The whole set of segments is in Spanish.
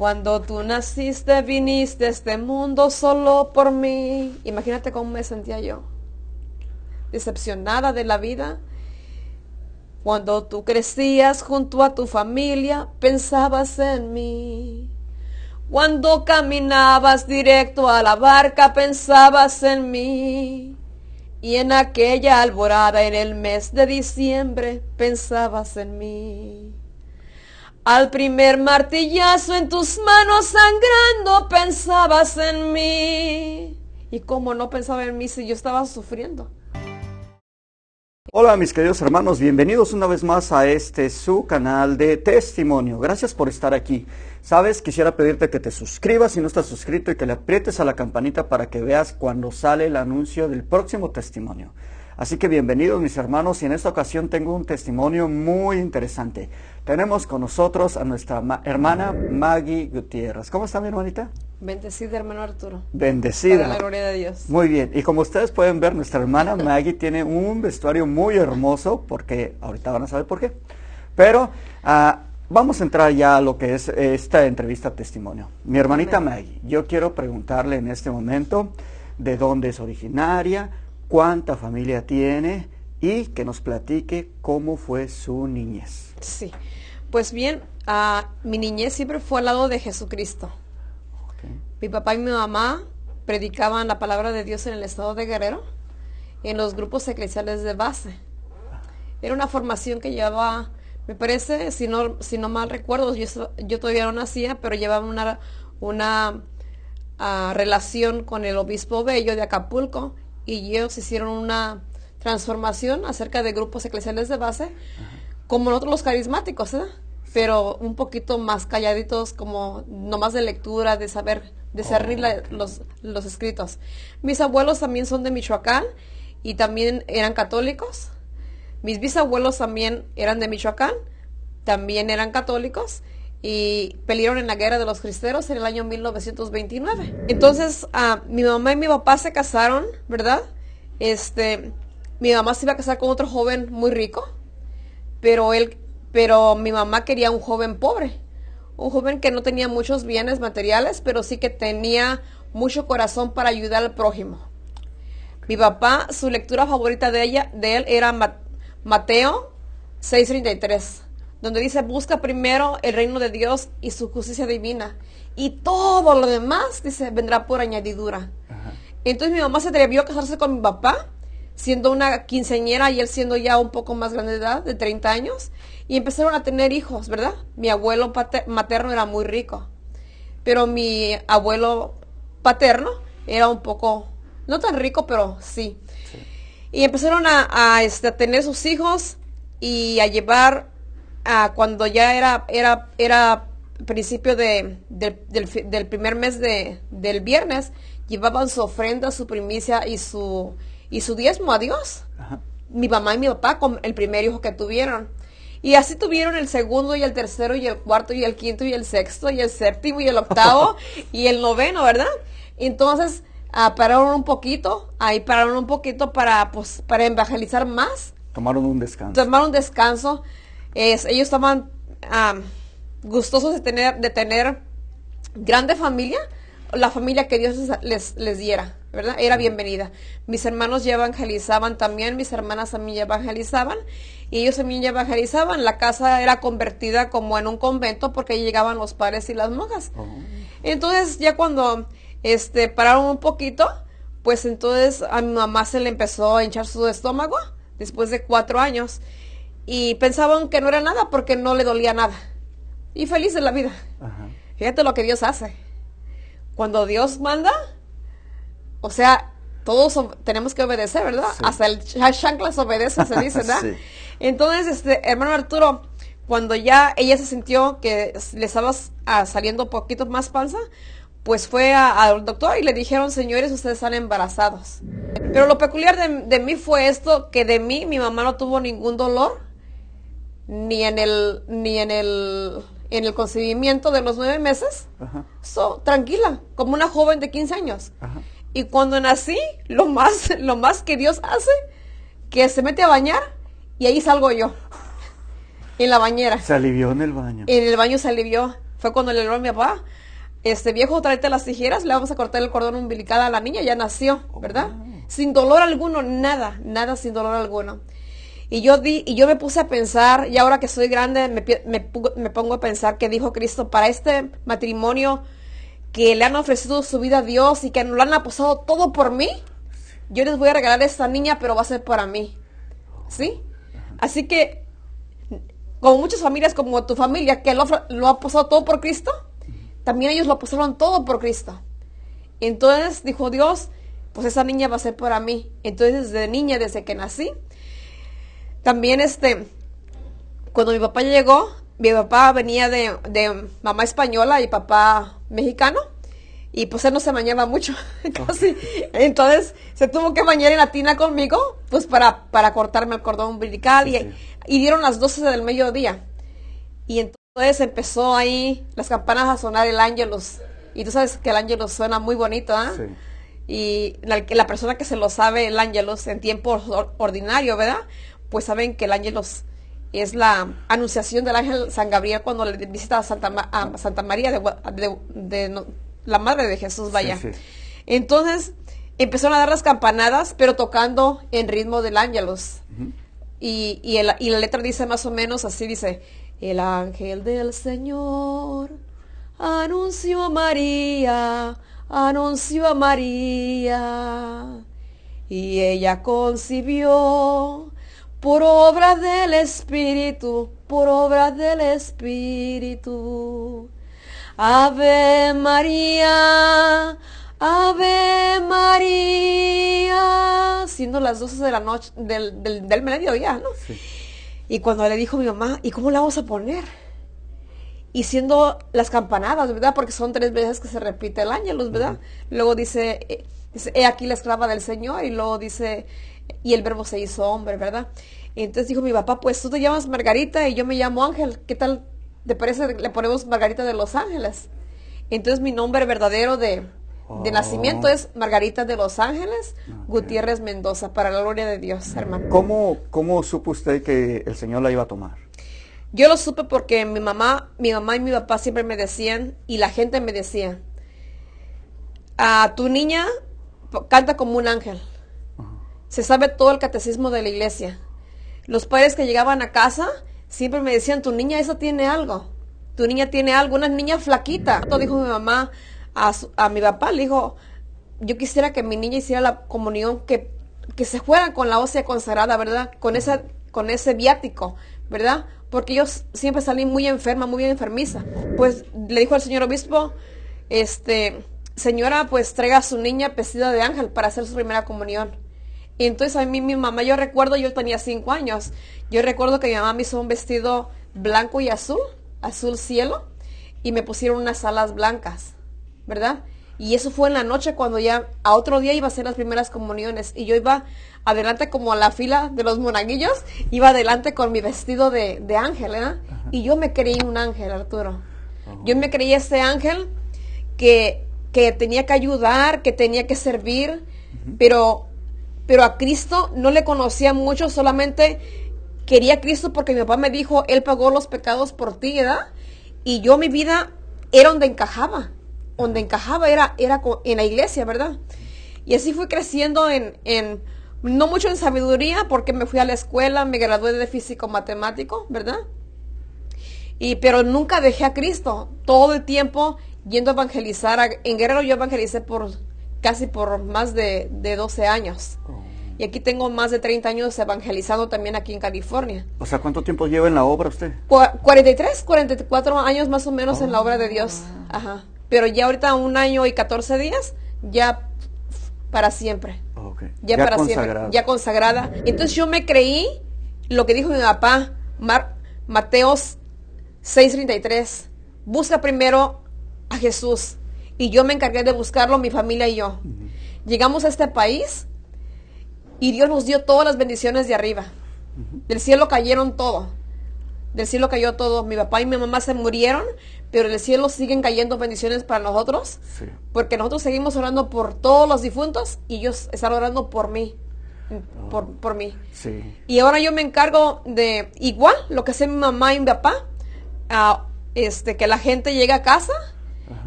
Cuando tú naciste, viniste a este mundo solo por mí. Imagínate cómo me sentía yo. Decepcionada de la vida. Cuando tú crecías junto a tu familia, pensabas en mí. Cuando caminabas directo a la barca, pensabas en mí. Y en aquella alborada en el mes de diciembre, pensabas en mí. Al primer martillazo en tus manos sangrando pensabas en mí. ¿Y cómo no pensaba en mí si yo estaba sufriendo? Hola mis queridos hermanos, bienvenidos una vez más a este su canal de testimonio. Gracias por estar aquí. Sabes, quisiera pedirte que te suscribas si no estás suscrito y que le aprietes a la campanita para que veas cuando sale el anuncio del próximo testimonio. Así que bienvenidos mis hermanos y en esta ocasión tengo un testimonio muy interesante. Tenemos con nosotros a nuestra hermana Maggie Gutiérrez. ¿Cómo está mi hermanita? Bendecida, hermano Arturo. Bendecida. la gloria de Dios. Muy bien. Y como ustedes pueden ver, nuestra hermana Maggie tiene un vestuario muy hermoso, porque ahorita van a saber por qué. Pero ah, vamos a entrar ya a lo que es esta entrevista testimonio. Mi hermanita Maggie, yo quiero preguntarle en este momento de dónde es originaria, cuánta familia tiene, y que nos platique cómo fue su niñez. Sí, pues bien, ah, mi niñez siempre fue al lado de Jesucristo. Mi papá y mi mamá predicaban la palabra de Dios en el estado de Guerrero, en los grupos eclesiales de base. Era una formación que llevaba, me parece, si no, si no mal recuerdo, yo, yo todavía no nacía, pero llevaba una, ah, relación con el obispo Bello de Acapulco y ellos hicieron una transformación acerca de grupos eclesiales de base, como nosotros los carismáticos, ¿verdad? ¿eh? pero un poquito más calladitos, como nomás de lectura, de saber de cerrar oh, los, los escritos. Mis abuelos también son de Michoacán y también eran católicos. Mis bisabuelos también eran de Michoacán, también eran católicos y pelearon en la guerra de los cristeros en el año 1929. Entonces, ah, mi mamá y mi papá se casaron, ¿verdad? Este, mi mamá se iba a casar con otro joven muy rico, pero él, pero mi mamá quería un joven pobre, un joven que no tenía muchos bienes materiales, pero sí que tenía mucho corazón para ayudar al prójimo. Mi papá, su lectura favorita de ella, de él era Mateo 6:33, donde dice, "Busca primero el reino de Dios y su justicia divina, y todo lo demás", dice, "vendrá por añadidura." Entonces mi mamá se atrevió a casarse con mi papá siendo una quinceañera y él siendo ya un poco más grande de edad, de 30 años, y empezaron a tener hijos, ¿verdad? Mi abuelo materno era muy rico, pero mi abuelo paterno era un poco, no tan rico, pero sí. Y empezaron este, a, tener sus hijos y a llevar a cuando ya era, era, era principio de, del, primer mes del viernes, llevaban su ofrenda, su primicia y su y su diezmo a Dios. Mi mamá y mi papá con el primer hijo que tuvieron. Y así tuvieron el segundo y el tercero y el cuarto y el quinto y el sexto y el séptimo y el octavo y el noveno, ¿verdad? Entonces ah, pararon un poquito, ahí pararon un poquito para, pues, para evangelizar más. Tomaron un descanso. Tomaron un descanso. Es, ellos estaban gustosos de tener, de tener grande familia, la familia que Dios les, les diera. ¿verdad? Era bienvenida. Mis hermanos ya evangelizaban también, mis hermanas también ya evangelizaban, y ellos también ya evangelizaban. La casa era convertida como en un convento porque llegaban los padres y las monjas. Oh. Entonces, ya cuando este, pararon un poquito, pues entonces a mi mamá se le empezó a hinchar su estómago después de cuatro años. Y pensaban que no era nada porque no le dolía nada. Y feliz de la vida. Fíjate lo que Dios hace. Cuando Dios manda, o sea, todos tenemos que obedecer, ¿verdad? Hasta el se obedece, se dice, ¿verdad? Entonces, este, hermano Arturo, cuando ya ella se sintió que le estaba ah, saliendo poquito más panza, pues fue al doctor y le dijeron, señores, ustedes están embarazados. Pero lo peculiar de, de, mí fue esto, que de mí mi mamá no tuvo ningún dolor, ni en el, ni en el, en el concebimiento de los nueve meses. Ajá. tranquila, como una joven de 15 años. Ajá. Y cuando nací, lo más, lo más que Dios hace, que se mete a bañar y ahí salgo yo. En la bañera. Se alivió en el baño. En el baño se alivió. Fue cuando le habló a mi papá, este viejo, tráete las tijeras, le vamos a cortar el cordón umbilical a la niña, ya nació, ¿verdad? Oh. Sin dolor alguno, nada, nada sin dolor alguno. Y yo, di, y yo me puse a pensar, y ahora que soy grande, me, me pongo a pensar que dijo Cristo, para este matrimonio que le han ofrecido su vida a Dios y que lo han apostado todo por mí, yo les voy a regalar esta niña, pero va a ser para mí. ¿Sí? Así que, como muchas familias, como tu familia, que lo, ha apostado todo por Cristo, también ellos lo apostaron todo por Cristo. Entonces dijo Dios, pues esa niña va a ser para mí. Entonces desde niña, desde que nací, también este, cuando mi papá llegó, mi papá venía de, mamá española y papá mexicano. Y pues él no se bañaba mucho, casi. Entonces se tuvo que bañar en la tina conmigo, pues para, para cortarme el cordón umbilical. y, dieron las 12 del mediodía. Y entonces empezó ahí las campanas a sonar el ángelos, Y tú sabes que el ángelos suena muy bonito, ¿ah? Y la, persona que se lo sabe el ángelos en tiempo ordinario, ¿verdad? Pues saben que el ángelos es la anunciación del ángel San Gabriel cuando le visita a Santa, María de, la madre de Jesús, vaya. Entonces empezaron a dar las campanadas, pero tocando en ritmo del ángelos. y, y la letra dice más o menos así, dice, el ángel del Señor anunció a María, anunció a María, y ella concibió por obra del Espíritu, por obra del Espíritu. Ave María, Ave María, siendo las 12 de la noche, del, del, mediodía, ¿no? Sí. Y cuando le dijo mi mamá, ¿y cómo la vamos a poner? Y siendo las campanadas, ¿verdad? Porque son tres veces que se repite el ángel, ¿verdad? Luego eh, dice, he aquí la esclava del Señor, y luego dice, y el verbo se hizo hombre, ¿verdad? Entonces dijo mi papá, pues tú te llamas Margarita y yo me llamo Ángel, ¿qué tal te parece? Le ponemos Margarita de Los Ángeles. Entonces mi nombre verdadero de, nacimiento oh. es Margarita de Los Ángeles Gutiérrez Mendoza, para la gloria de Dios, hermano. ¿Cómo, ¿Cómo supo usted que el Señor la iba a tomar? Yo lo supe porque mi mamá, mi mamá y mi papá siempre me decían, y la gente me decía, a ah, tu niña canta como un ángel se sabe todo el catecismo de la iglesia. Los padres que llegaban a casa siempre me decían, tu niña esa tiene algo, tu niña tiene algo, una niña flaquita. Esto dijo mi mamá a, a, mi papá, le dijo, yo quisiera que mi niña hiciera la comunión, que, que se juega con la ósea consagrada, ¿verdad? Con, esa, con ese viático, ¿verdad? Porque yo siempre salí muy enferma, muy enfermiza. Pues le dijo al señor obispo, este, señora, pues traiga a su niña vestida de ángel para hacer su primera comunión. Y entonces a mí mi mamá, yo recuerdo, yo tenía cinco años, yo recuerdo que mi mamá me hizo un vestido blanco y azul, azul cielo, y me pusieron unas alas blancas, ¿verdad? Y eso fue en la noche cuando ya a otro día iba a ser las primeras comuniones. Y yo iba adelante como a la fila de los monaguillos, iba adelante con mi vestido de, de ángel, ¿verdad? ¿eh? Y yo me creí un ángel, Arturo. Yo me creí ese ángel que, que tenía que ayudar, que tenía que servir, pero pero a Cristo no le conocía mucho, solamente quería a Cristo porque mi papá me dijo, Él pagó los pecados por ti, ¿verdad? Y yo mi vida era donde encajaba, donde encajaba era, era en la iglesia, ¿verdad? Y así fui creciendo en, no mucho en sabiduría, porque me fui a la escuela, me gradué de físico matemático, ¿verdad? Y, pero nunca dejé a Cristo, todo el tiempo yendo a evangelizar. en Guerrero yo evangelicé por casi por más de, de 12 años. Oh. Y aquí tengo más de 30 años evangelizando también aquí en California. O sea, ¿cuánto tiempo lleva en la obra usted? 43, 44 años más o menos en la obra de Dios. Ah. Ajá. Pero ya ahorita un año y 14 días, ya para siempre. Ya, para siempre. Ya consagrada. Entonces yo me creí lo que dijo mi papá, Mar Mateos 6:33. Busca primero a Jesús. Y yo me encargué de buscarlo, mi familia y yo. Llegamos a este país y Dios nos dio todas las bendiciones de arriba. Del cielo cayeron todo. Del cielo cayó todo. Mi papá y mi mamá se murieron, pero del cielo siguen cayendo bendiciones para nosotros. Porque nosotros seguimos orando por todos los difuntos y ellos están orando por mí. Oh. por, mí. Y ahora yo me encargo de igual lo que hace mi mamá y mi papá. este, que la gente llegue a casa,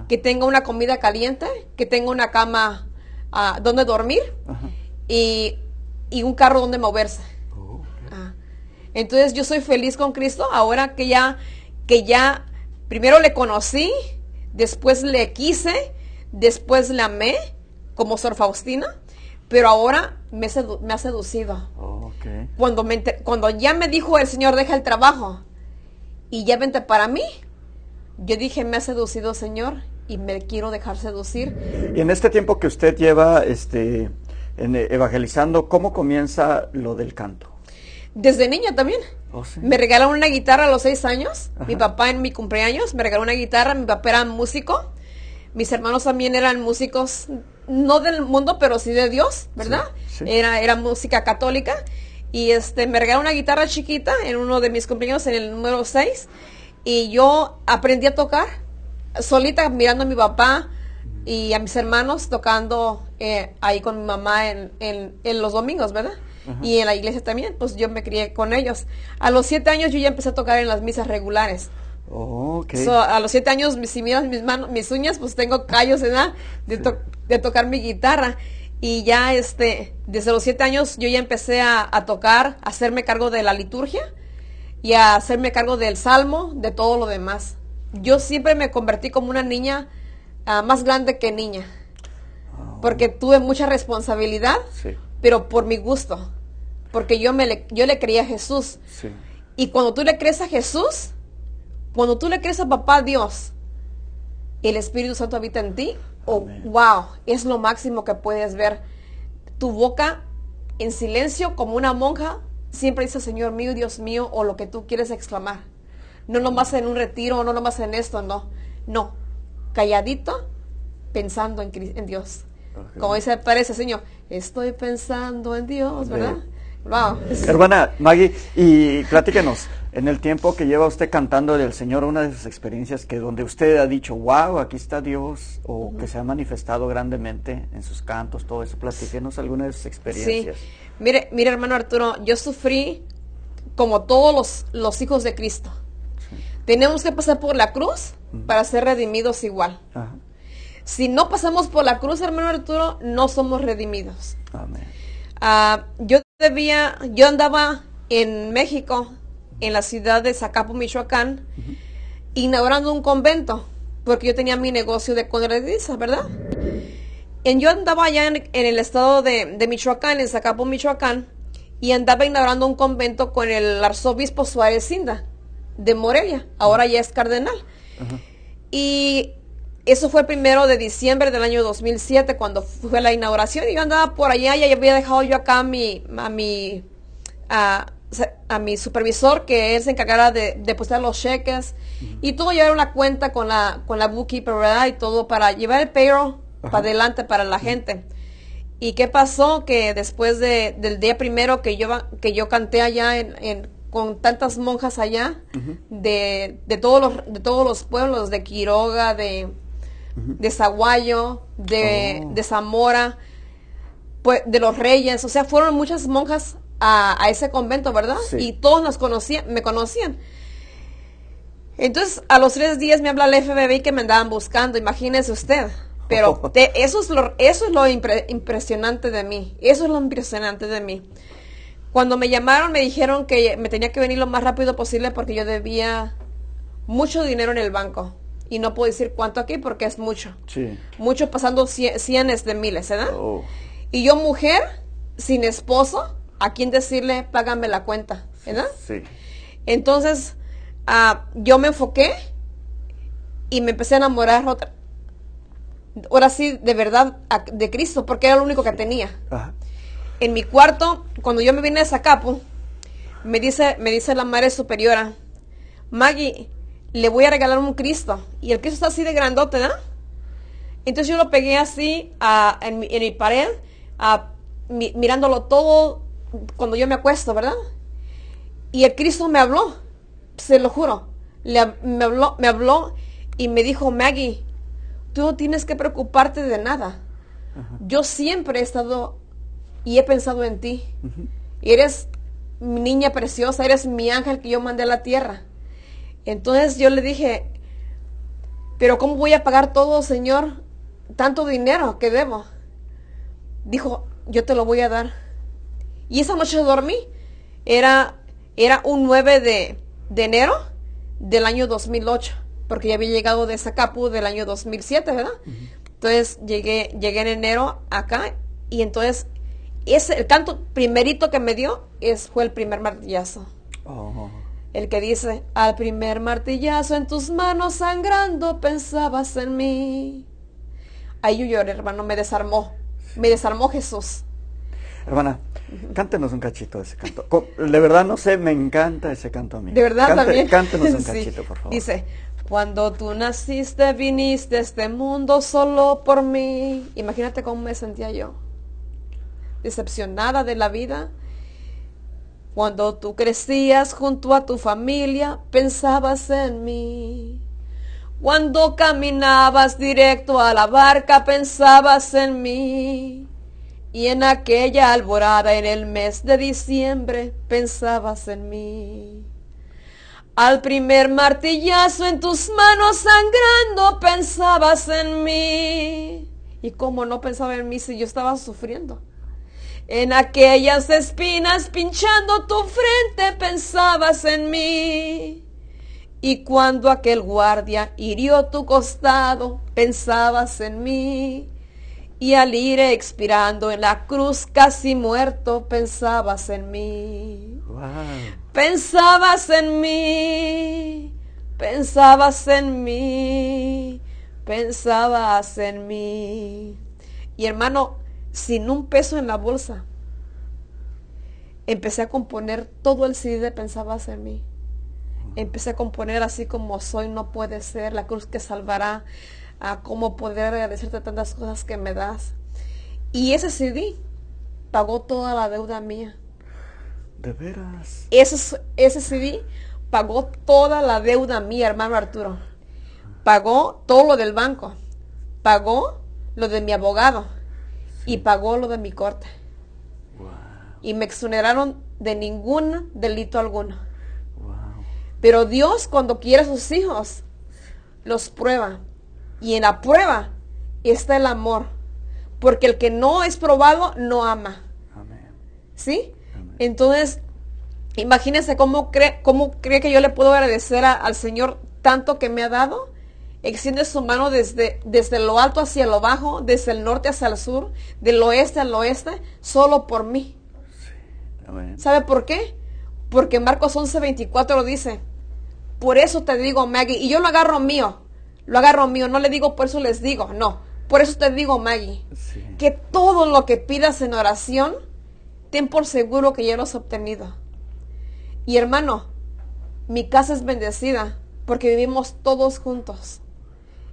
que tenga una comida caliente, que tenga una cama a, ah, donde dormir. Y y un carro donde moverse. Oh, ah. Entonces yo soy feliz con Cristo ahora que ya, que ya primero le conocí, después le quise, después le amé como Sor Faustina, pero ahora me, me ha seducido. Oh, cuando, cuando ya me dijo el Señor, deja el trabajo y ya vente para mí, yo dije, me ha seducido Señor y me quiero dejar seducir. Y en este tiempo que usted lleva, este, eh, evangelizando, ¿cómo comienza lo del canto? Desde niña también. Oh, me regalaron una guitarra a los seis años. Mi papá en mi cumpleaños me regaló una guitarra. Mi papá era músico. Mis hermanos también eran músicos, no del mundo, pero sí de Dios, ¿verdad? Era, era música católica. Y este, me regalaron una guitarra chiquita en uno de mis cumpleaños, en el número seis. Y yo aprendí a tocar solita mirando a mi papá y a mis hermanos tocando eh, ahí con mi mamá en, los domingos, ¿verdad? Y en la iglesia también, pues yo me crié con ellos. A los siete años yo ya empecé a tocar en las misas regulares. Oh, a los siete años, si miras mis manos, mis uñas, pues tengo callos de, tocar mi guitarra. Y ya este, desde los siete años yo ya empecé a, a tocar, a hacerme cargo de la liturgia y a hacerme cargo del salmo, de todo lo demás. Yo siempre me convertí como una niña Ah, más grande que niña. Porque tuve mucha responsabilidad, pero por mi gusto. Porque yo, me le, yo le creía a Jesús. Y cuando tú le crees a Jesús, cuando tú le crees a papá Dios, el Espíritu Santo habita en ti. Oh, wow, es lo máximo que puedes ver. Tu boca en silencio como una monja siempre dice Señor mío, Dios mío, o lo que tú quieres exclamar. No nomás en un retiro, no nomás en esto, no. No, calladito, pensando en, en Dios. Como dice parece Señor, estoy pensando en Dios, ¿verdad? Wow. Hermana Maggie, y platíquenos, en el tiempo que lleva usted cantando del Señor, una de sus experiencias que donde usted ha dicho, wow, aquí está Dios, o que se ha manifestado grandemente en sus cantos, todo eso, platíquenos alguna de sus experiencias. Sí. Mire, mire hermano Arturo, yo sufrí como todos los, los hijos de Cristo. Tenemos que pasar por la cruz para ser redimidos igual. Si no pasamos por la cruz, hermano Arturo, no somos redimidos. Ah, yo debía, yo andaba en México, en la ciudad de Zacapo, Michoacán, inaugurando un convento, porque yo tenía mi negocio de conrediza, ¿verdad? En, yo andaba allá en, el estado de, de, Michoacán, en Zacapo, Michoacán, y andaba inaugurando un convento con el arzobispo Suárez Cinda de Morelia, ahora ya es cardenal. Y eso fue el primero de diciembre del año 2007 cuando fue la inauguración y yo andaba por allá ya había dejado yo acá a mi, a mi, a, mi supervisor que él se encargara de depositar los cheques y todo llevar una cuenta con la, con la bookkeeper ¿verdad? y todo para llevar el payroll para adelante para la gente. ¿Y qué pasó? Que después del día primero que yo, que yo canté allá en con tantas monjas allá, de, todos los, de todos los pueblos, de Quiroga, de, de Zaguayo, oh. de, Zamora, pues, de los Reyes, o sea, fueron muchas monjas a, ese convento, ¿verdad? Y todos nos conocían, me conocían. Entonces, a los tres días me habla el FBI que me andaban buscando, imagínese usted. Pero eso es lo, eso es lo impresionante de mí. Eso es lo impresionante de mí. Cuando me llamaron me dijeron que me tenía que venir lo más rápido posible porque yo debía mucho dinero en el banco. Y no puedo decir cuánto aquí porque es mucho. Mucho pasando cientos cienes de miles, ¿verdad? Oh. Y yo mujer, sin esposo, a quién decirle, págame la cuenta, ¿verdad? Sí. Entonces, ah, yo me enfoqué y me empecé a enamorar otra, ahora sí, de verdad, de Cristo, porque era lo único que tenía. Ajá en mi cuarto, cuando yo me vine a Zacapu, me dice, me dice la madre superiora, Maggie, le voy a regalar un Cristo. Y el Cristo está así de grandote, ¿verdad? Entonces yo lo pegué así en, mi, pared, mirándolo todo cuando yo me acuesto, ¿verdad? Y el Cristo me habló, se lo juro, me, habló, me habló y me dijo, Maggie, tú no tienes que preocuparte de nada. Yo siempre he estado y he pensado en ti. Y Eres niña preciosa, eres mi ángel que yo mandé a la tierra. Entonces yo le dije, pero ¿cómo voy a pagar todo, Señor? Tanto dinero que debo. Dijo, yo te lo voy a dar. Y esa noche dormí. Era, era un 9 de, de enero del año 2008, porque ya había llegado de Zacapu del año 2007, ¿verdad? Entonces llegué, llegué en enero acá y entonces ese, el canto primerito que me dio es, fue el primer martillazo. Oh. El que dice, al primer martillazo en tus manos sangrando pensabas en mí. Ay yo hermano, me desarmó. Me desarmó Jesús. Hermana, cántenos un cachito de ese canto. De verdad no sé, me encanta ese canto a mí. De verdad también. Cántenos un cachito, por favor. Dice, cuando tú naciste, viniste a este mundo solo por mí. Imagínate cómo me sentía yo decepcionada de la vida. Cuando tú crecías junto a tu familia, pensabas en mí. Cuando caminabas directo a la barca, pensabas en mí. Y en aquella alborada en el mes de diciembre, pensabas en mí. Al primer martillazo en tus manos sangrando, pensabas en mí. ¿Y cómo no pensaba en mí si yo estaba sufriendo? En aquellas espinas pinchando tu frente pensabas en mí. Y cuando aquel guardia hirió tu costado, pensabas en mí. Y al ir expirando en la cruz casi muerto, pensabas en mí. Pensabas en mí, pensabas en mí, pensabas en mí. Y hermano, sin un peso en la bolsa. Empecé a componer todo el CD que Pensaba en mí. Empecé a componer así como soy, no puede ser, la cruz que salvará, a cómo poder agradecerte tantas cosas que me das. Y ese CD pagó toda la deuda mía. De veras. Ese, ese CD pagó toda la deuda mía, hermano Arturo. Pagó todo lo del banco. Pagó lo de mi abogado y pagó lo de mi corte. Y me exoneraron de ningún delito alguno. Pero Dios cuando quiere a sus hijos, los prueba. Y en la prueba está el amor. Porque el que no es probado no ama. ¿Sí? Entonces, imagínense cómo cree, que yo le puedo agradecer al Señor tanto que me ha dado extiende su mano desde, desde lo alto hacia lo bajo, desde el norte hacia el sur, del oeste al oeste, solo por mí. ¿Sabe por qué? Porque Marcos 11, lo dice, por eso te digo, Maggie, y yo lo agarro mío, lo agarro mío, no le digo por eso les digo, no, por eso te digo, Maggie, que todo lo que pidas en oración, ten por seguro que ya lo has obtenido. Y hermano, mi casa es bendecida porque vivimos todos juntos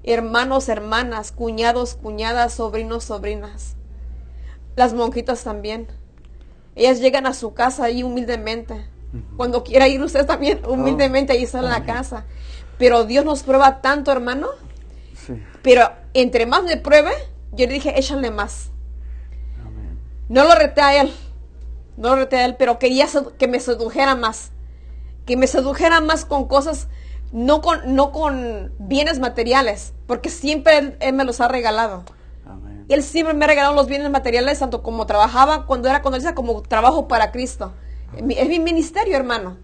hermanos, hermanas, cuñados, cuñadas, sobrinos, sobrinas. Las monjitas también. Ellas llegan a su casa ahí humildemente. Cuando quiera ir usted también oh. humildemente ahí está en la casa. Pero Dios nos prueba tanto, hermano. Pero entre más me pruebe, yo le dije, échale más. No lo reté a él. No lo reté a él, pero quería que me sedujera más. Que me sedujera más con cosas no con, bienes materiales, porque siempre él, me los ha regalado. él siempre me ha regalado los bienes materiales, tanto como trabajaba cuando era conocida, como trabajo para Cristo. Es mi ministerio, hermano.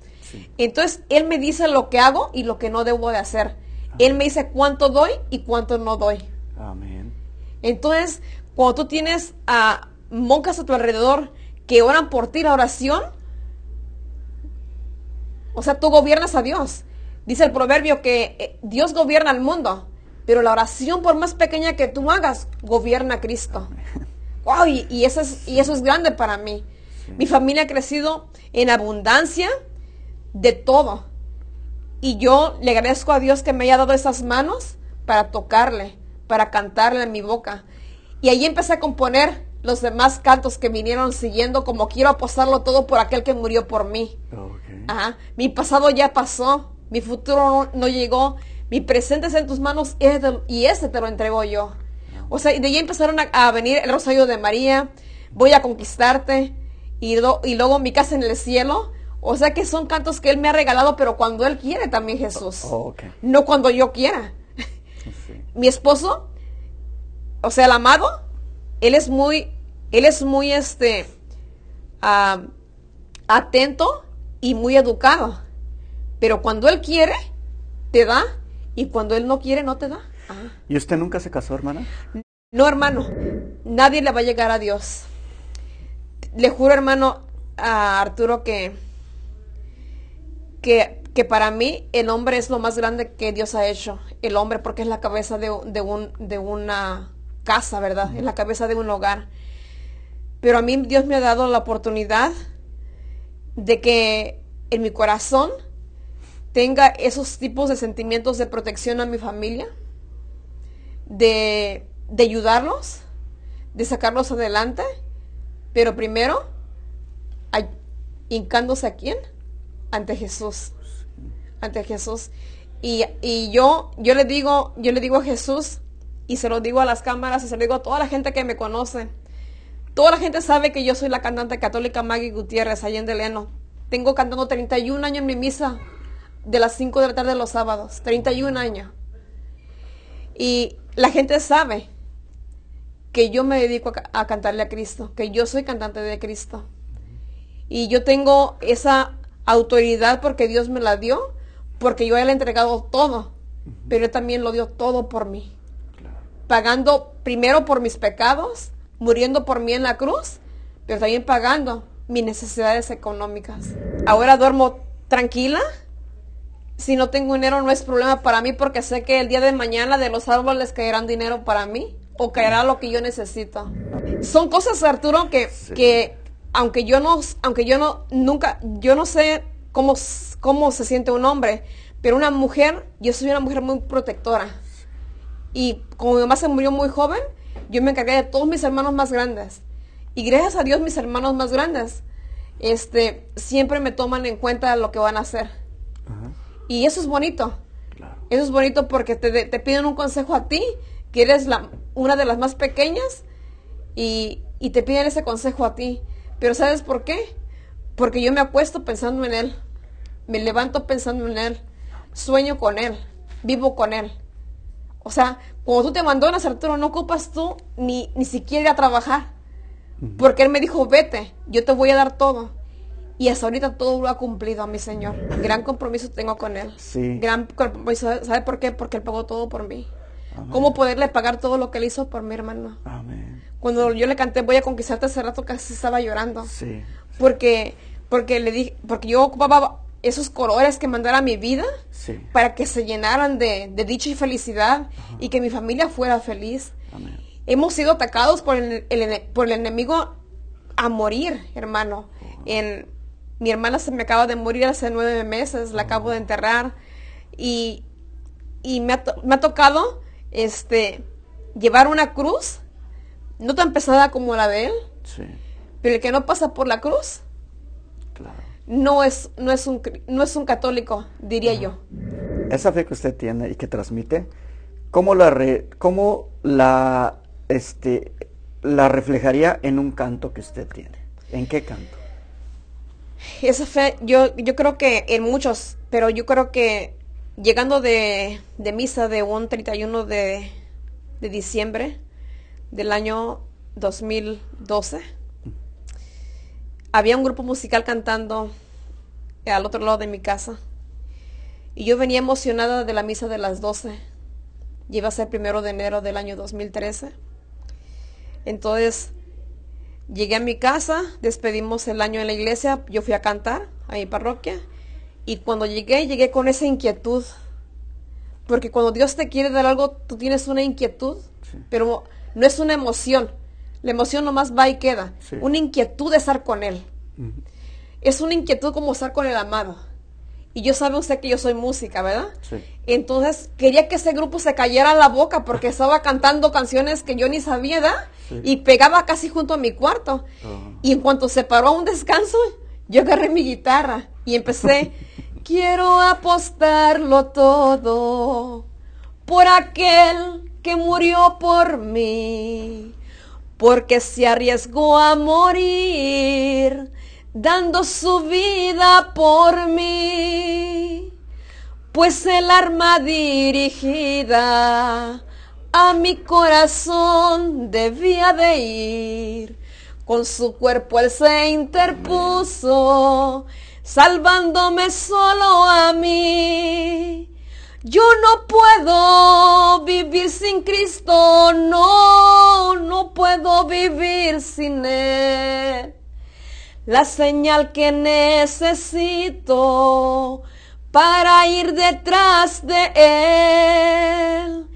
Entonces, él me dice lo que hago y lo que no debo de hacer. Él me dice cuánto doy y cuánto no doy. Amén. Entonces, cuando tú tienes a monjas a tu alrededor que oran por ti la oración, o sea, tú gobiernas a Dios. Dice el proverbio que eh, Dios gobierna el mundo, pero la oración, por más pequeña que tú hagas, gobierna Cristo. Wow, y, eso es, y eso es grande para mí. Mi familia ha crecido en abundancia de todo. Y yo le agradezco a Dios que me haya dado esas manos para tocarle, para cantarle en mi boca. Y ahí empecé a componer los demás cantos que vinieron siguiendo, como quiero apostarlo todo por aquel que murió por mí. Mi pasado ya pasó, mi futuro no, llegó. Mi presente está en tus manos y ese este te lo entrego yo. O sea, de ahí empezaron a, venir el rosario de María. Voy a conquistarte. Y, y luego mi casa en el cielo. O sea que son cantos que Él me ha regalado, pero cuando Él quiere también Jesús. Oh, no cuando yo quiera. Mi esposo, o sea, el amado, Él es muy, Él es muy este, ah, atento y muy educado. Pero cuando Él quiere, te da, y cuando Él no quiere, no te da. ¿Y usted nunca se casó, hermana? No, hermano, nadie le va a llegar a Dios. Le juro, hermano, a Arturo que, que, que para mí el hombre es lo más grande que Dios ha hecho. El hombre, porque es la cabeza de, un, de una casa, ¿verdad? Es la cabeza de un hogar. Pero a mí Dios me ha dado la oportunidad de que en mi corazón tenga esos tipos de sentimientos de protección a mi familia, de, ayudarlos, de sacarlos adelante, pero primero, ay, hincándose a quién? Ante Jesús, ante Jesús. Y, yo, yo le digo, yo le digo a Jesús, y se lo digo a las cámaras, y se lo digo a toda la gente que me conoce. Toda la gente sabe que yo soy la cantante católica Maggie Gutiérrez, allá en Tengo cantando 31 años en mi misa de las 5 de la tarde los sábados, 31 años. Y la gente sabe que yo me dedico a, cantarle a Cristo, que yo soy cantante de Cristo. Y yo tengo esa autoridad porque Dios me la dio, porque yo le he entregado todo, pero Él también lo dio todo por mí. Pagando primero por mis pecados, muriendo por mí en la cruz, pero también pagando mis necesidades económicas. Ahora duermo tranquila, si no tengo dinero no es problema para mí porque sé que el día de mañana de los árboles caerán dinero para mí o caerá lo que yo necesito. Son cosas, Arturo, que, que aunque yo no, aunque yo no, nunca, yo no sé cómo, cómo se siente un hombre, pero una mujer, yo soy una mujer muy protectora. Y como mi mamá se murió muy joven, yo me encargué de todos mis hermanos más grandes. Y gracias a Dios mis hermanos más grandes, este, siempre me toman en cuenta lo que van a hacer. Ajá. Y eso es bonito. Eso es bonito porque te, piden un consejo a ti, que eres la, una de las más pequeñas, y, te piden ese consejo a ti. Pero ¿sabes por qué? Porque yo me acuesto pensando en Él, me levanto pensando en Él, sueño con Él, vivo con Él. O sea, cuando tú te abandonas, Arturo, no ocupas tú ni, ni siquiera a trabajar. Porque Él me dijo, vete, yo te voy a dar todo. Y hasta ahorita todo lo ha cumplido a mi Señor. Gran compromiso tengo con Él. Gran compromiso. ¿Sabe por qué? Porque Él pagó todo por mí. ¿Cómo poderle pagar todo lo que Él hizo por mi hermano? Amén. Cuando yo le canté Voy a conquistarte hace rato casi estaba llorando. Sí. Porque, porque, le dije, porque yo ocupaba esos colores que mandara mi vida para que se llenaran de, dicha y felicidad y que mi familia fuera feliz. Amén. Hemos sido atacados por el, por el enemigo a morir, hermano. Oh. En, mi hermana se me acaba de morir hace nueve meses, la acabo de mm. enterrar y, me, ha tocado este, llevar una cruz, no tan pesada como la de él, pero el que no pasa por la cruz no, es, no, es un, no es un católico, diría yo. Esa fe que usted tiene y que transmite, ¿cómo la, la, este, la reflejaría en un canto que usted tiene? ¿En qué canto? esa fe, yo, yo creo que en muchos, pero yo creo que llegando de, de misa de un 31 de, de diciembre del año 2012, había un grupo musical cantando al otro lado de mi casa. Y yo venía emocionada de la misa de las 12. iba a ser primero de enero del año 2013. Entonces, Llegué a mi casa, despedimos el año en la iglesia, yo fui a cantar a mi parroquia y cuando llegué, llegué con esa inquietud. Porque cuando Dios te quiere dar algo, tú tienes una inquietud, pero no es una emoción. La emoción nomás va y queda. Una inquietud de estar con Él. Es una inquietud como estar con el amado y yo sabe usted que yo soy música, ¿verdad? Entonces quería que ese grupo se cayera la boca porque estaba cantando canciones que yo ni sabía, da Y pegaba casi junto a mi cuarto. Y en cuanto se paró a un descanso, yo agarré mi guitarra y empecé, quiero apostarlo todo por aquel que murió por mí, porque se arriesgó a morir dando su vida por mí, pues el arma dirigida a mi corazón debía de ir. Con su cuerpo él se interpuso, salvándome solo a mí. Yo no puedo vivir sin Cristo, no, no puedo vivir sin Él la señal que necesito para ir detrás de Él.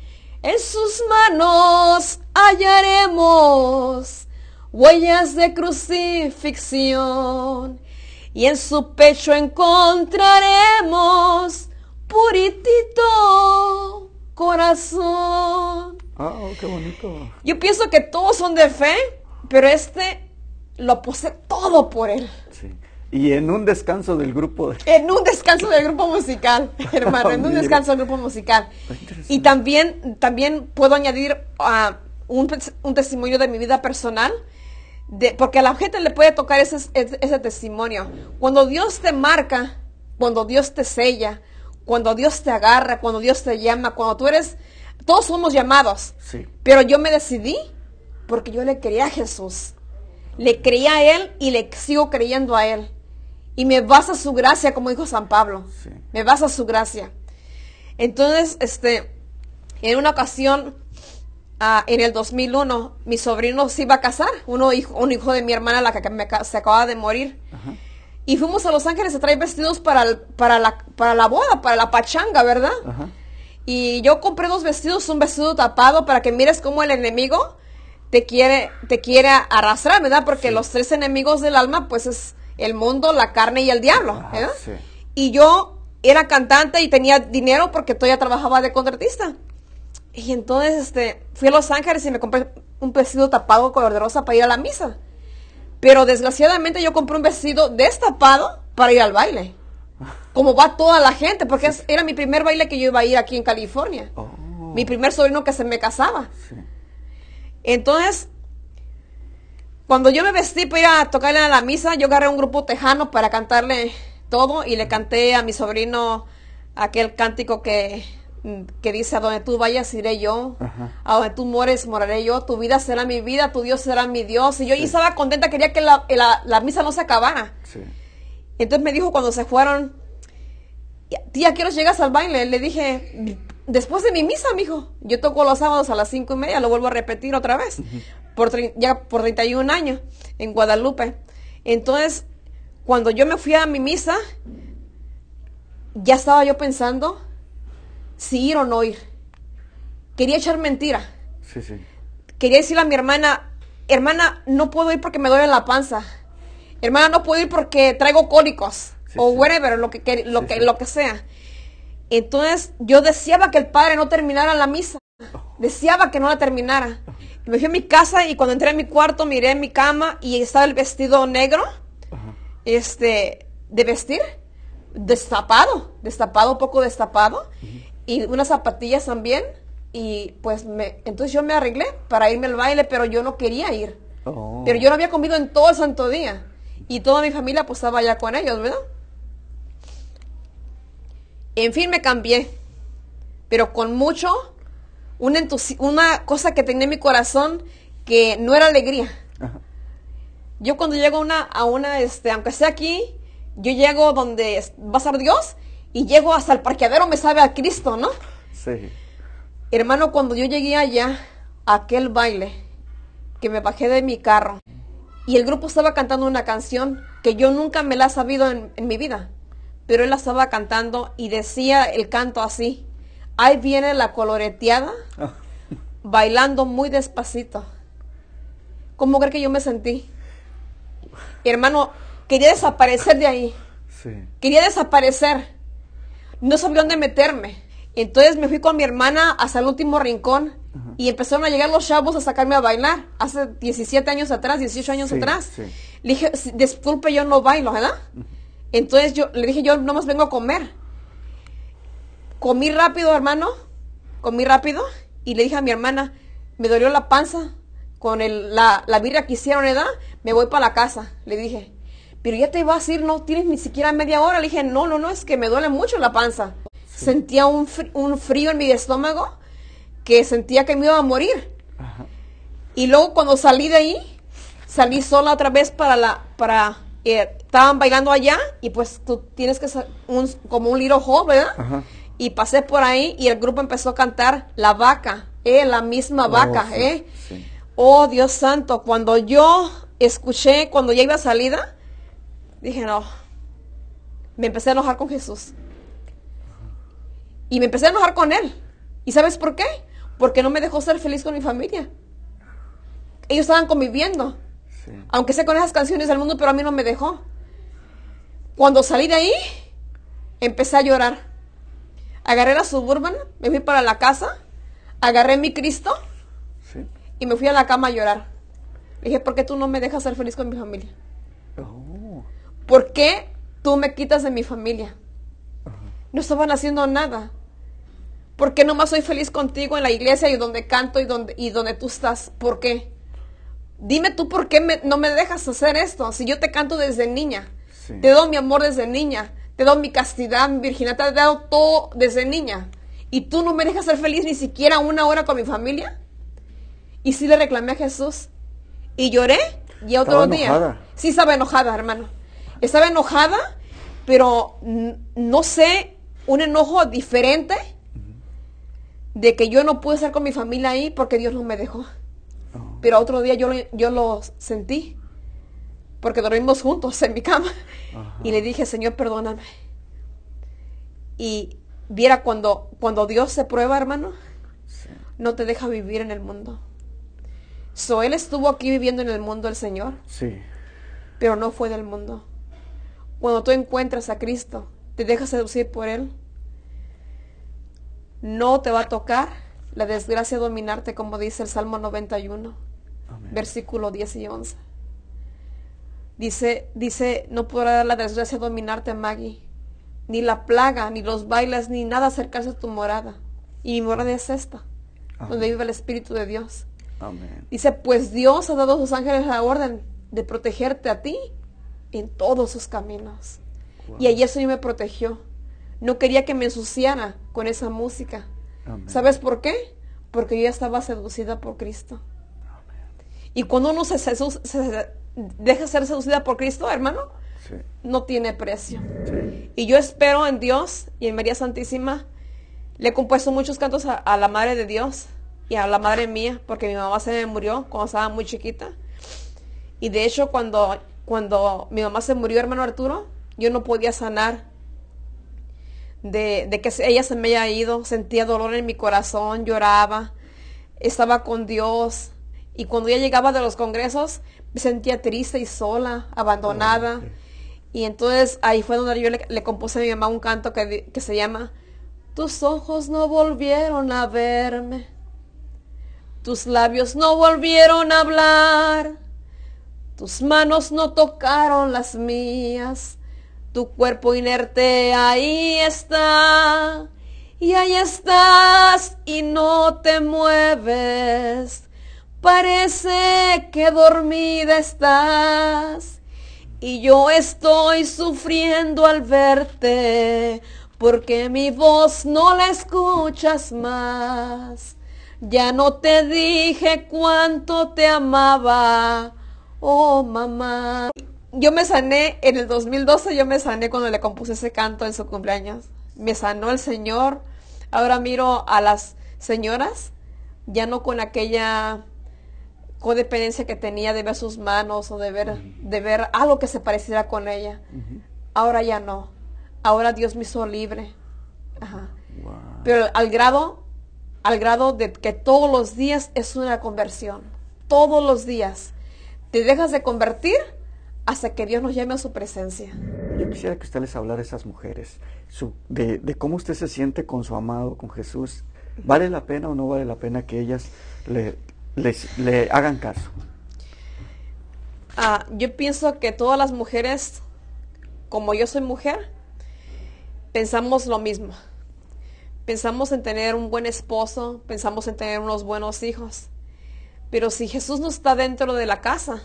En sus manos hallaremos huellas de crucifixión y en su pecho encontraremos puritito corazón. Ah, oh, qué bonito. Yo pienso que todos son de fe, pero este lo puse todo por él. Y en un descanso del grupo. En un descanso del grupo musical, hermano, en un descanso del grupo musical. Y también, también puedo añadir ah, un, testimonio de mi vida personal, de, porque a la gente le puede tocar ese, ese, ese testimonio. Cuando Dios te marca, cuando Dios te sella, cuando Dios te agarra, cuando Dios te llama, cuando tú eres, todos somos llamados. Sí. Pero yo me decidí porque yo le quería a Jesús. Le creí a Él y le sigo creyendo a Él. Y me basa su gracia, como dijo San Pablo. Me basa su gracia. Entonces, este, en una ocasión, ah, en el 2001, mi sobrino se iba a casar, uno hijo, un hijo de mi hermana, la que se acaba de morir. Y fuimos a Los Ángeles a traer vestidos para, para, la, para la boda, para la pachanga, ¿verdad? Y yo compré dos vestidos, un vestido tapado para que mires cómo el enemigo te quiere, te quiere arrastrar, ¿verdad? Porque los tres enemigos del alma, pues es el mundo, la carne y el diablo, ¿eh? Y yo era cantante y tenía dinero porque todavía trabajaba de contratista. Y entonces este, fui a Los Ángeles y me compré un vestido tapado color de rosa para ir a la misa. Pero desgraciadamente yo compré un vestido destapado para ir al baile. Como va toda la gente, porque era mi primer baile que yo iba a ir aquí en California. Oh. Mi primer sobrino que se me casaba. Entonces, cuando yo me vestí para ir a tocarle a la misa, yo agarré un grupo tejano para cantarle todo y le canté a mi sobrino aquel cántico que, mm, dice, a donde tú vayas iré yo, a donde tú mueres moraré yo, tu vida será mi vida, tu Dios será mi Dios. Y yo estaba contenta, quería que la, misa no se acabara. Entonces me dijo cuando se fueron, tía, quiero llegas al baile. Le dije, después de mi misa, mijo. Yo toco los sábados a las cinco y media, lo vuelvo a repetir otra vez, por ya por 31 años en Guadalupe. Entonces, cuando yo me fui a mi misa, ya estaba yo pensando si ir o no ir. Quería echar mentira. Quería decirle a mi hermana, hermana, no puedo ir porque me duele la panza. Hermana, no puedo ir porque traigo cólicos. o whatever, lo que, lo, que, lo que sea. Entonces yo deseaba que el padre no terminara la misa. Deseaba que no la terminara. Me fui a mi casa y cuando entré a mi cuarto miré en mi cama y estaba el vestido negro, este, de vestir, destapado, destapado, poco destapado, y unas zapatillas también. Y pues me, entonces yo me arreglé para irme al baile, pero yo no quería ir. Oh. Pero yo no había comido en todo el santo día. Y toda mi familia pues estaba allá con ellos, ¿verdad? En fin, me cambié, pero con mucho, una, cosa que tenía en mi corazón que no era alegría. Yo cuando llego a una, a una, este, aunque sea aquí, yo llego donde va a ser Dios y llego hasta el parqueadero, me sabe a Cristo, ¿no? Sí. Hermano, cuando yo llegué allá, aquel baile, que me bajé de mi carro y el grupo estaba cantando una canción que yo nunca me la he sabido en mi vida pero él la estaba cantando y decía el canto así, ahí viene la coloreteada, ah. bailando muy despacito. ¿Cómo crees que yo me sentí? hermano, quería desaparecer de ahí. Quería desaparecer. No sabía dónde meterme. Entonces me fui con mi hermana hasta el último rincón y empezaron a llegar los chavos a sacarme a bailar. Hace 17 años atrás, 18 años atrás. Le dije, disculpe, yo no bailo, ¿verdad? Entonces yo le dije, yo no más vengo a comer. Comí rápido, hermano. Comí rápido. Y le dije a mi hermana, me dolió la panza con la, la que hicieron, edad, me voy para la casa, le dije. Pero ya te vas a ir, no tienes ni siquiera media hora. Le dije, no, no, no, es que me duele mucho la panza. Sentía un, frío en mi estómago que sentía que me iba a morir. Y luego cuando salí de ahí, salí sola otra vez para la, para eh, estaban bailando allá y pues tú tienes que ser como un little joven, ¿verdad? Y pasé por ahí y el grupo empezó a cantar La Vaca, eh, la misma vaca, oh, eh. Oh, Dios santo, cuando yo escuché, cuando ya iba a salida, dije, no, me empecé a enojar con Jesús. Y me empecé a enojar con él. ¿Y sabes por qué? Porque no me dejó ser feliz con mi familia. Ellos estaban conviviendo aunque sé con esas canciones del mundo, pero a mí no me dejó. Cuando salí de ahí, empecé a llorar. Agarré la suburban, me fui para la casa, agarré mi Cristo y me fui a la cama a llorar. Le dije, ¿por qué tú no me dejas ser feliz con mi familia? Oh. ¿Por qué tú me quitas de mi familia? No estaban haciendo nada. ¿Por qué nomás soy feliz contigo en la iglesia y donde canto y donde, y donde tú estás? ¿Por qué? dime tú por qué no me dejas hacer esto. Si yo te canto desde niña, te doy mi amor desde niña, te doy mi castidad, mi virginidad, te he dado todo desde niña. Y tú no me dejas ser feliz ni siquiera una hora con mi familia. Y sí le reclamé a Jesús. Y lloré y otro día. Enojada. Sí, estaba enojada, hermano. Estaba enojada, pero no sé, un enojo diferente de que yo no pude estar con mi familia ahí porque Dios no me dejó. Pero otro día yo lo, yo lo sentí, porque dormimos juntos en mi cama. Y le dije, Señor, perdóname. Y viera cuando, cuando Dios se prueba, hermano, no te deja vivir en el mundo. So, él estuvo aquí viviendo en el mundo el Señor. Sí. Pero no fue del mundo. Cuando tú encuentras a Cristo, te dejas seducir por Él, no te va a tocar la desgracia dominarte, como dice el Salmo 91 versículo 10 y 11. Dice, dice, no podrá la desgracia dominarte, Maggie, ni la plaga, ni los bailes, ni nada acercarse a tu morada. Y mi morada es esta, donde vive el Espíritu de Dios. Dice, pues Dios ha dado a sus ángeles la orden de protegerte a ti en todos sus caminos. Y ayer eso me protegió. No quería que me ensuciara con esa música. ¿Sabes por qué? Porque yo ya estaba seducida por Cristo. Y cuando uno se, se, deja ser seducida por Cristo, hermano, no tiene precio. Y yo espero en Dios y en María Santísima. Le he compuesto muchos cantos a, la Madre de Dios y a la Madre mía, porque mi mamá se me murió cuando estaba muy chiquita. Y de hecho, cuando, cuando mi mamá se murió, hermano Arturo, yo no podía sanar de, de que ella se me haya ido. Sentía dolor en mi corazón, lloraba, estaba con Dios y cuando ya llegaba de los congresos, me sentía triste y sola, abandonada. Ah, y entonces ahí fue donde yo le, compuse a mi mamá un canto que, que se llama Tus ojos no volvieron a verme. Tus labios no volvieron a hablar. Tus manos no tocaron las mías. Tu cuerpo inerte ahí está. Y ahí estás y no te mueves. Parece que dormida estás y yo estoy sufriendo al verte porque mi voz no la escuchas más. Ya no te dije cuánto te amaba, oh mamá. Yo me sané en el 2012, yo me sané cuando le compuse ese canto en su cumpleaños. Me sanó el Señor. Ahora miro a las señoras, ya no con aquella codependencia que tenía de ver sus manos o de ver, de ver algo que se pareciera con ella. Ahora ya no. Ahora Dios me hizo libre. Pero al grado, al grado de que todos los días es una conversión. Todos los días. Te dejas de convertir hasta que Dios nos llame a su presencia. Yo quisiera que usted les hablara a esas mujeres de cómo usted se siente con su amado, con Jesús. ¿Vale la pena o no vale la pena que ellas le les, le hagan caso? Ah, yo pienso que todas las mujeres, como yo soy mujer, pensamos lo mismo. Pensamos en tener un buen esposo, pensamos en tener unos buenos hijos. Pero si Jesús no está dentro de la casa,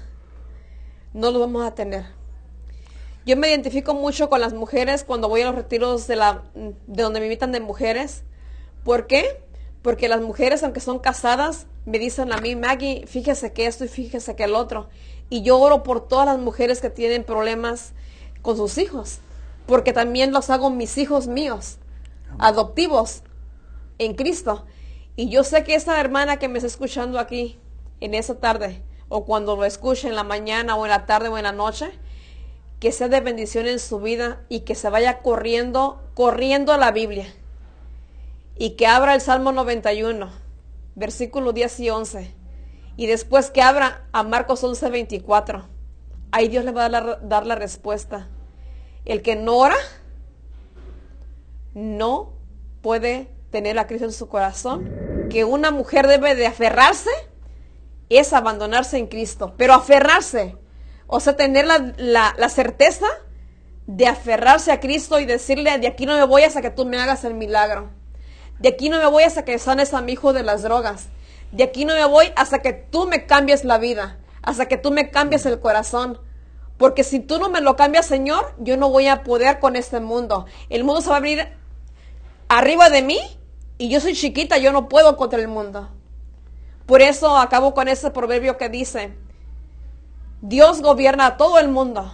no lo vamos a tener. Yo me identifico mucho con las mujeres cuando voy a los retiros de, la, de donde me invitan de mujeres. ¿Por qué? Porque las mujeres, aunque son casadas, me dicen a mí, Maggie, fíjese que esto y fíjese que el otro. Y yo oro por todas las mujeres que tienen problemas con sus hijos, porque también los hago mis hijos míos, adoptivos en Cristo. Y yo sé que esta hermana que me está escuchando aquí en esta tarde, o cuando lo escuche en la mañana o en la tarde o en la noche, que sea de bendición en su vida y que se vaya corriendo, corriendo a la Biblia y que abra el Salmo 91, versículo 10 y 11, y después que abra a Marcos 11, 24. Ahí Dios le va a dar la, respuesta. El que no ora no puede tener a Cristo en su corazón. Que una mujer debe de aferrarse es abandonarse en Cristo, pero aferrarse, o sea, tener la certeza de aferrarse a Cristo y decirle, de aquí no me voy hasta que tú me hagas el milagro. De aquí no me voy hasta que sanes a mi hijo de las drogas. De aquí no me voy hasta que tú me cambies la vida, hasta que tú me cambies el corazón. Porque si tú no me lo cambias, Señor, yo no voy a poder con este mundo. El mundo se va a abrir arriba de mí y yo soy chiquita, yo no puedo contra el mundo. Por eso acabo con ese proverbio que dice, Dios gobierna a todo el mundo,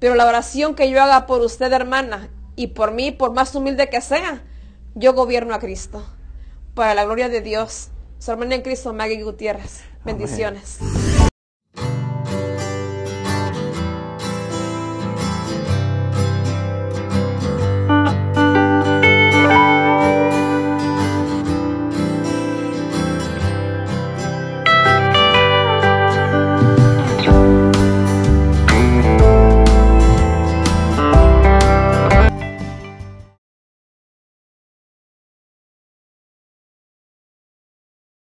pero la oración que yo haga por usted, hermana, y por mí, por más humilde que sea, yo gobierno a Cristo. Para la gloria de Dios. Su hermana en Cristo, Maggie Gutiérrez. Bendiciones.